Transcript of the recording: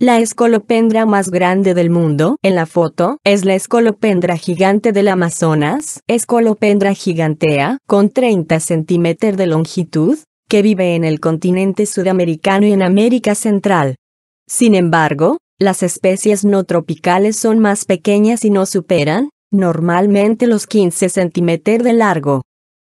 La escolopendra más grande del mundo, en la foto, es la escolopendra gigante del Amazonas, escolopendra gigantea, con 30 centímetros de longitud, que vive en el continente sudamericano y en América Central. Sin embargo, las especies no tropicales son más pequeñas y no superan, normalmente los 15 centímetros de largo.